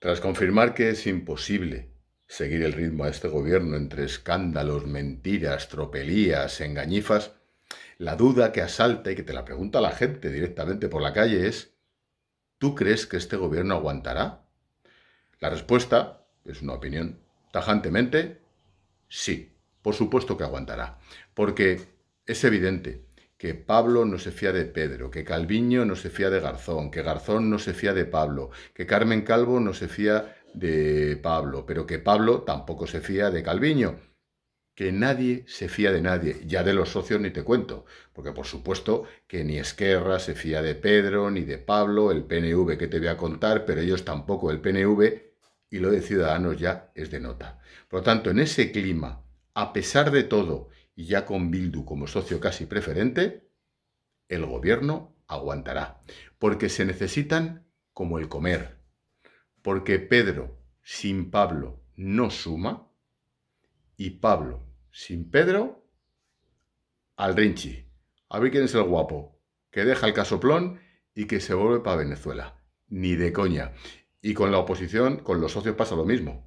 Tras confirmar que es imposible seguir el ritmo de este gobierno entre escándalos, mentiras, tropelías, engañifas, la duda que asalta y que te la pregunta la gente directamente por la calle es, ¿tú crees que este gobierno aguantará? La respuesta es una opinión tajantemente, sí, por supuesto que aguantará, porque es evidente, que Pablo no se fía de Pedro, que Calviño no se fía de Garzón, que Garzón no se fía de Pablo, que Carmen Calvo no se fía de Pablo, pero que Pablo tampoco se fía de Calviño, que nadie se fía de nadie, ya de los socios ni te cuento, porque por supuesto que ni Esquerra se fía de Pedro, ni de Pablo, el PNV que te voy a contar, pero ellos tampoco, el PNV y lo de Ciudadanos ya es de nota. Por lo tanto, en ese clima, a pesar de todo, y ya con Bildu como socio casi preferente, el gobierno aguantará. Porque se necesitan como el comer. Porque Pedro sin Pablo no suma y Pablo sin Pedro al Rinchi. A ver quién es el guapo, que deja el casoplón y que se vuelve para Venezuela. Ni de coña. Y con la oposición, con los socios pasa lo mismo.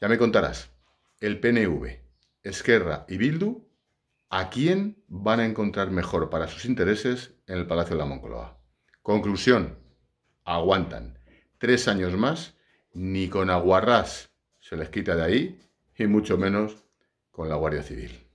Ya me contarás, el PNV, Esquerra y Bildu a quién van a encontrar mejor para sus intereses en el Palacio de la Moncloa. Conclusión, aguantan tres años más, ni con aguarrás se les quita de ahí, y mucho menos con la Guardia Civil.